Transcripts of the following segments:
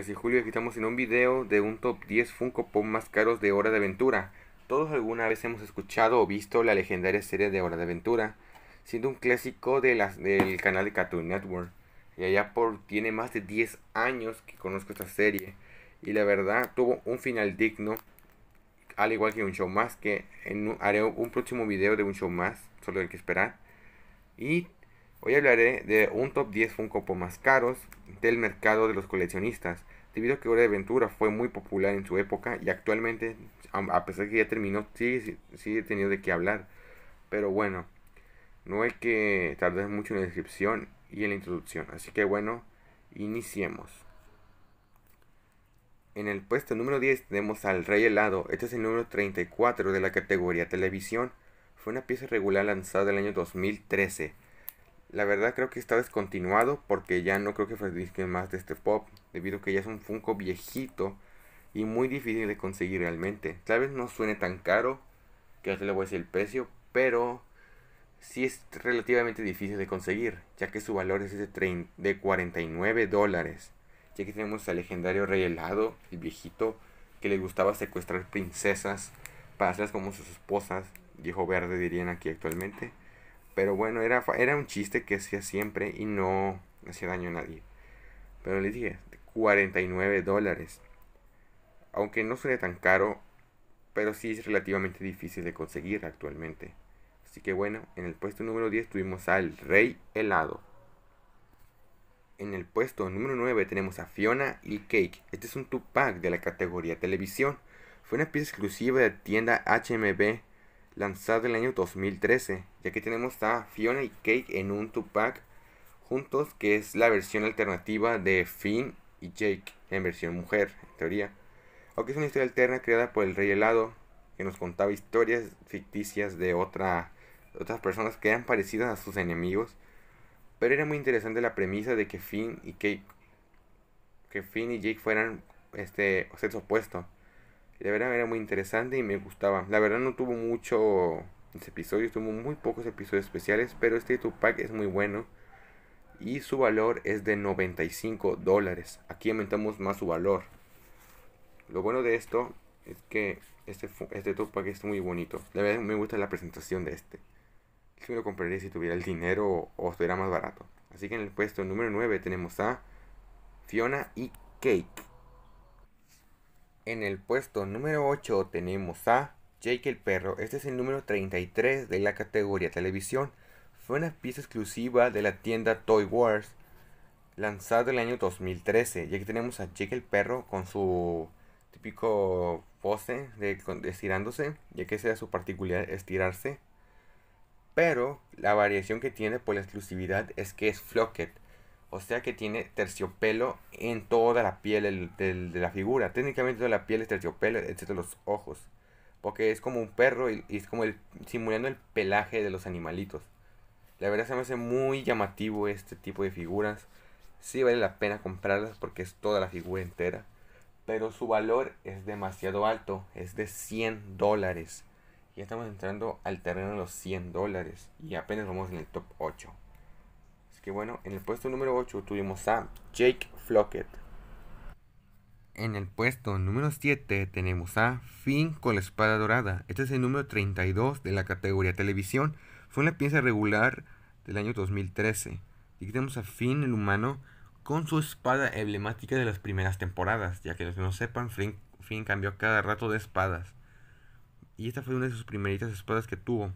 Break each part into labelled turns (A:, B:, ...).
A: y Julio y estamos en un video de un top 10 Funko Pop más caros de Hora de Aventura. Todos alguna vez hemos escuchado o visto la legendaria serie de Hora de Aventura, siendo un clásico de las, del canal de Cartoon Network. Y allá por tiene más de 10 años que conozco esta serie. Y la verdad tuvo un final digno, al igual que un show más, que en, haré un próximo video de un show más, solo hay que esperar. Y Hoy hablaré de un top 10 Funko Pop más caros del mercado de los coleccionistas, debido a que Hora de Aventura fue muy popular en su época y actualmente, a pesar de que ya terminó, sí he tenido de qué hablar. Pero bueno, no hay que tardar mucho en la descripción y en la introducción, así que bueno, iniciemos. En el puesto número 10 tenemos al Rey Helado, este es el número 34 de la categoría Televisión. Fue una pieza regular lanzada el año 2013 la verdad creo que está descontinuado porque ya no creo que fabriquen más de este pop, debido a que ya es un Funko viejito y muy difícil de conseguir realmente. Tal vez no suene tan caro, que te le voy a decir el precio, pero sí es relativamente difícil de conseguir, ya que su valor es de, de 49 dólares. Ya que tenemos al legendario rey helado, el viejito, que le gustaba secuestrar princesas para hacerlas como sus esposas, viejo verde dirían aquí actualmente. Pero bueno, era, era un chiste que hacía siempre y no hacía daño a nadie. Pero les dije, 49 dólares. Aunque no suene tan caro, pero sí es relativamente difícil de conseguir actualmente. Así que bueno, en el puesto número 10 tuvimos al Rey Helado. En el puesto número 9 tenemos a Fiona y Cake. Este es un Tupac de la categoría televisión. Fue una pieza exclusiva de tienda HMB en el año 2013, ya que tenemos a Fiona y Cake en un Tupac juntos, que es la versión alternativa de Finn y Jake, en versión mujer, en teoría. Aunque es una historia alterna creada por el Rey Helado, que nos contaba historias ficticias de otra, otras personas que eran parecidas a sus enemigos. Pero era muy interesante la premisa de que Finn y Cake, que Finn y Jake fueran este, sexo opuesto de verdad era muy interesante y me gustaba. La verdad no tuvo mucho episodios, tuvo muy pocos episodios especiales, pero este Tupac es muy bueno. Y su valor es de 95 dólares. Aquí aumentamos más su valor. Lo bueno de esto es que este, este Tupac es muy bonito. La verdad me gusta la presentación de este. Que me lo compraría si tuviera el dinero o, o estuviera más barato. Así que en el puesto número 9 tenemos a Fiona y Cake. En el puesto número 8 tenemos a Jake el Perro. Este es el número 33 de la categoría televisión. Fue una pieza exclusiva de la tienda Toy Wars, lanzada el año 2013. Y aquí tenemos a Jake el Perro con su típico pose de, estirándose, ya que sea su particular estirarse. Pero la variación que tiene por la exclusividad es que es Flocket o sea que tiene terciopelo en toda la piel de la figura. Técnicamente toda la piel es terciopelo, excepto los ojos. Porque es como un perro y, es como el, simulando el pelaje de los animalitos. La verdad se me hace muy llamativo este tipo de figuras. Sí vale la pena comprarlas porque es toda la figura entera. Pero su valor es demasiado alto. Es de 100 dólares. Ya estamos entrando al terreno de los 100 dólares. Y apenas vamos en el top 8 que bueno, en el puesto número 8 tuvimos a Jake Flockett. En el puesto número 7 tenemos a Finn con la espada dorada. Este es el número 32 de la categoría televisión. Fue una pieza regular del año 2013. Y aquí tenemos a Finn el humano con su espada emblemática de las primeras temporadas. Ya que los que no sepan, Finn, Finn cambió cada rato de espadas. Y esta fue una de sus primeritas espadas que tuvo.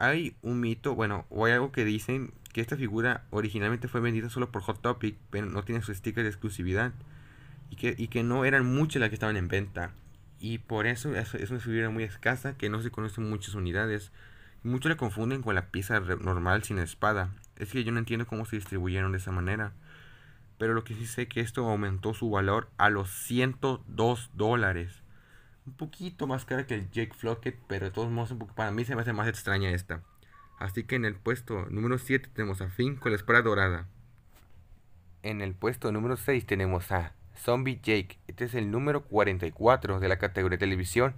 A: Hay un mito, bueno, o hay algo que dicen que esta figura originalmente fue vendida solo por Hot Topic, pero no tiene su sticker de exclusividad. Y que, no eran muchas las que estaban en venta. Y por eso es, es una figura muy escasa, que no se conocen muchas unidades. Muchos la confunden con la pieza normal sin espada. Es que yo no entiendo cómo se distribuyeron de esa manera. Pero lo que sí sé es que esto aumentó su valor a los 102 dólares un poquito más cara que el Jake Flockett, pero de todos modos para mí se me hace más extraña esta. Así que en el puesto número 7 tenemos a Finn con la espada dorada. En el puesto número 6 tenemos a Zombie Jake. Este es el número 44 de la categoría televisión.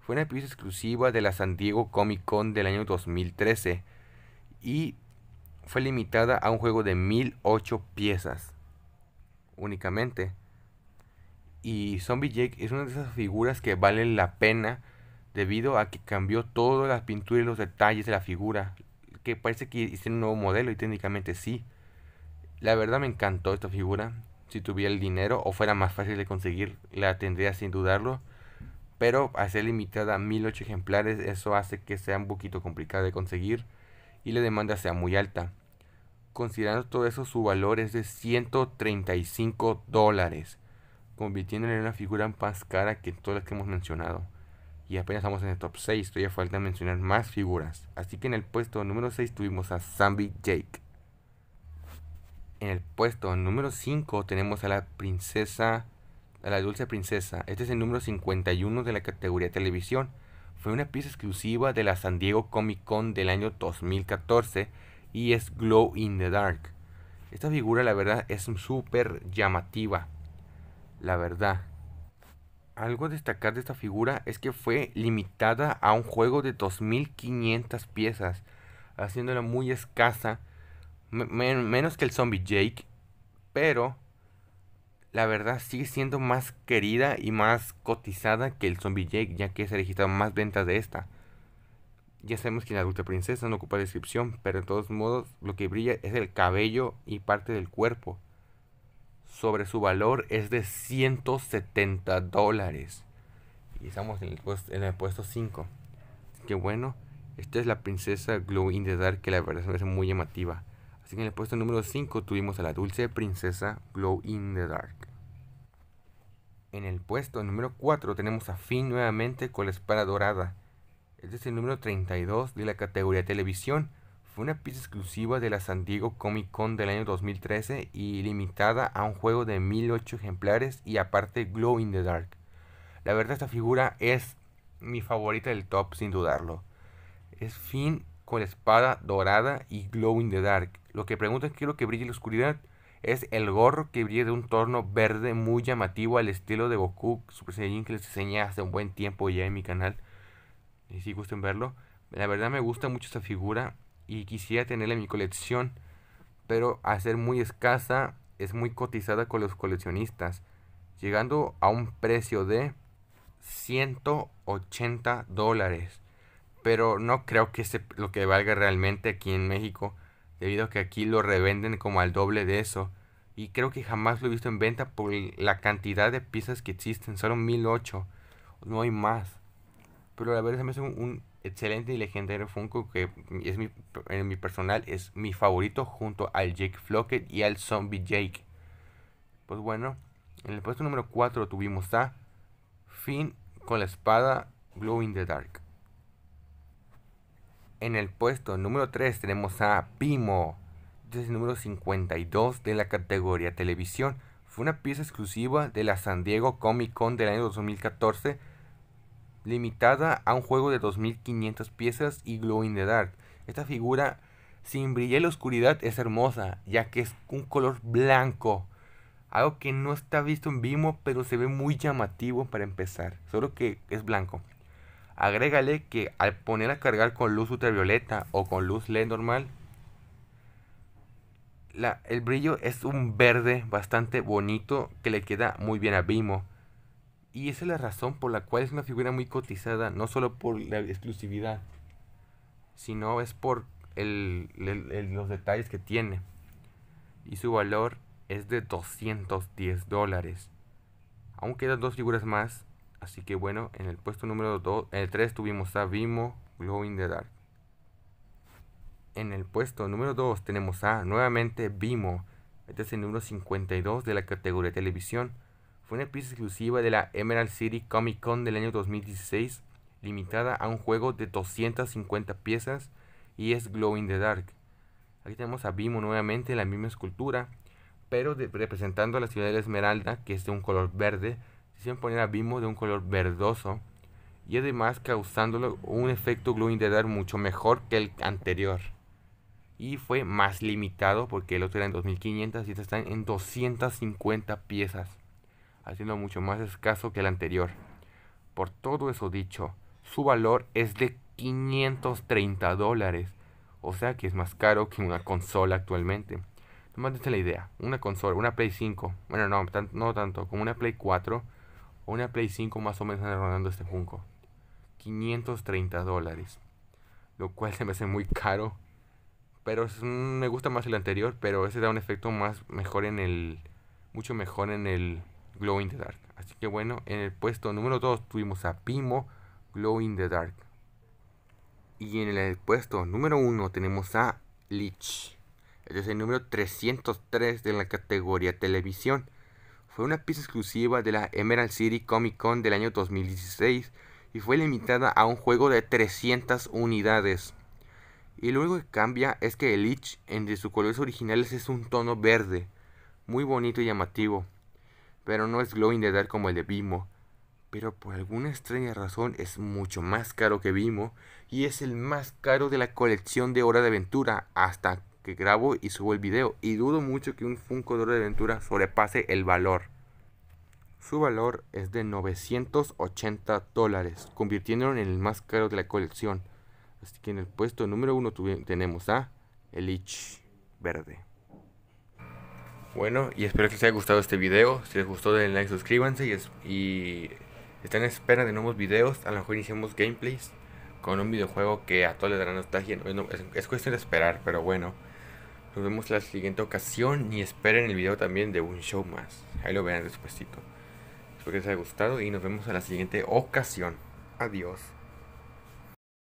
A: Fue una pieza exclusiva de la San Diego Comic Con del año 2013 y fue limitada a un juego de 1008 piezas únicamente. Y Zombie Jake es una de esas figuras que vale la pena debido a que cambió todas las pinturas y los detalles de la figura. Que parece que hicieron un nuevo modelo y técnicamente sí. La verdad me encantó esta figura. Si tuviera el dinero o fuera más fácil de conseguir, la tendría sin dudarlo. Pero al ser limitada a 1008 ejemplares, eso hace que sea un poquito complicado de conseguir y la demanda sea muy alta. Considerando todo eso, su valor es de 135 dólares convirtiéndole en una figura más cara que todas las que hemos mencionado. Y apenas estamos en el top 6, todavía falta mencionar más figuras. Así que en el puesto número 6 tuvimos a Zambi Jake. En el puesto número 5 tenemos a la princesa, a la dulce princesa. Este es el número 51 de la categoría televisión. Fue una pieza exclusiva de la San Diego Comic Con del año 2014 y es Glow in the Dark. Esta figura la verdad es súper llamativa la verdad. Algo a destacar de esta figura es que fue limitada a un juego de 2.500 piezas, haciéndola muy escasa, menos que el zombie Jake, pero la verdad sigue siendo más querida y más cotizada que el zombie Jake, ya que se registrado más ventas de esta. Ya sabemos que la adulta princesa no ocupa descripción, pero de todos modos lo que brilla es el cabello y parte del cuerpo sobre su valor es de 170 dólares. Y estamos en el, puesto, en el puesto 5. Así que bueno, esta es la princesa Glow in the Dark que la verdad es muy llamativa. Así que en el puesto número 5 tuvimos a la dulce princesa Glow in the Dark. En el puesto número 4 tenemos a Finn nuevamente con la espada dorada. Este es el número 32 de la categoría televisión. Fue una pieza exclusiva de la San Diego Comic Con del año 2013 y limitada a un juego de 1008 ejemplares y aparte Glow in the Dark. La verdad esta figura es mi favorita del top sin dudarlo. Es Finn con la espada dorada y Glow in the Dark. Lo que pregunta es que lo que brilla en la oscuridad. Es el gorro que brilla de un torno verde muy llamativo al estilo de Goku Super Saiyan que les enseñé hace un buen tiempo ya en mi canal. Y si gustan verlo. La verdad me gusta mucho esta figura y quisiera tenerla en mi colección, pero a ser muy escasa es muy cotizada con los coleccionistas, llegando a un precio de 180 dólares. Pero no creo que sea lo que valga realmente aquí en México, debido a que aquí lo revenden como al doble de eso. Y creo que jamás lo he visto en venta por la cantidad de piezas que existen, solo 1008, no hay más. Pero la verdad se me hace un excelente y legendario Funko que es en mi personal es mi favorito junto al Jake Flockett y al Zombie Jake. Pues bueno, en el puesto número 4 tuvimos a Finn con la espada Glow in the Dark. En el puesto número 3 tenemos a Pimo, desde el número 52 de la categoría televisión. Fue una pieza exclusiva de la San Diego Comic Con del año 2014 limitada a un juego de 2500 piezas y glow in the dark. Esta figura sin brillar la oscuridad es hermosa, ya que es un color blanco. Algo que no está visto en Vimo, pero se ve muy llamativo para empezar. Solo que es blanco. Agrégale que al poner a cargar con luz ultravioleta o con luz LED normal, el brillo es un verde bastante bonito que le queda muy bien a Vimo. Y esa es la razón por la cual es una figura muy cotizada, no solo por la exclusividad, sino es por los detalles que tiene. Y su valor es de 210 dólares. Aún quedan dos figuras más, así que bueno, en el puesto número el 3 tuvimos a Vimo Glowing the Dark. En el puesto número 2 tenemos a nuevamente Vimo, este es el número 52 de la categoría de televisión una pieza exclusiva de la Emerald City Comic Con del año 2016, limitada a un juego de 250 piezas y es Glowing the Dark. Aquí tenemos a Bimo nuevamente, la misma escultura, pero representando a la ciudad de la Esmeralda, que es de un color verde, hicieron poner a Bimo de un color verdoso y además causándolo un efecto Glow in the Dark mucho mejor que el anterior. Y fue más limitado porque el otro era en 2500 y este está en 250 piezas haciendo mucho más escaso que el anterior. Por todo eso dicho, su valor es de 530 dólares, o sea que es más caro que una consola actualmente. Nomás la idea, una consola, una Play 5, bueno no, no tanto, como una Play 4 o una Play 5 más o menos están rodando este junco. 530 dólares, lo cual se me hace muy caro, pero me gusta más el anterior, pero ese da un efecto más mejor en el, mucho mejor en el Glow the Dark. Así que bueno, en el puesto número 2 tuvimos a Pimo Glowing the Dark. Y en el puesto número 1 tenemos a Leech Este es el número 303 de la categoría televisión. Fue una pieza exclusiva de la Emerald City Comic Con del año 2016 y fue limitada a un juego de 300 unidades. Y lo único que cambia es que el Lich entre sus colores originales es un tono verde, muy bonito y llamativo pero no es Glowing de dar como el de Vimo. Pero por alguna extraña razón es mucho más caro que Vimo y es el más caro de la colección de Hora de Aventura hasta que grabo y subo el video. Y dudo mucho que un Funko de Hora de Aventura sobrepase el valor. Su valor es de 980 dólares, convirtiéndolo en el más caro de la colección. Así que en el puesto número uno tenemos a el verde. Bueno, y espero que les haya gustado este video. Si les gustó, denle like, suscríbanse y, están en espera de nuevos videos. A lo mejor iniciamos gameplays con un videojuego que a todos les dará nostalgia. es, cuestión de esperar, pero bueno. Nos vemos la siguiente ocasión y esperen el video también de un show más. Ahí lo vean despuesito. Espero que les haya gustado y nos vemos a la siguiente ocasión. Adiós.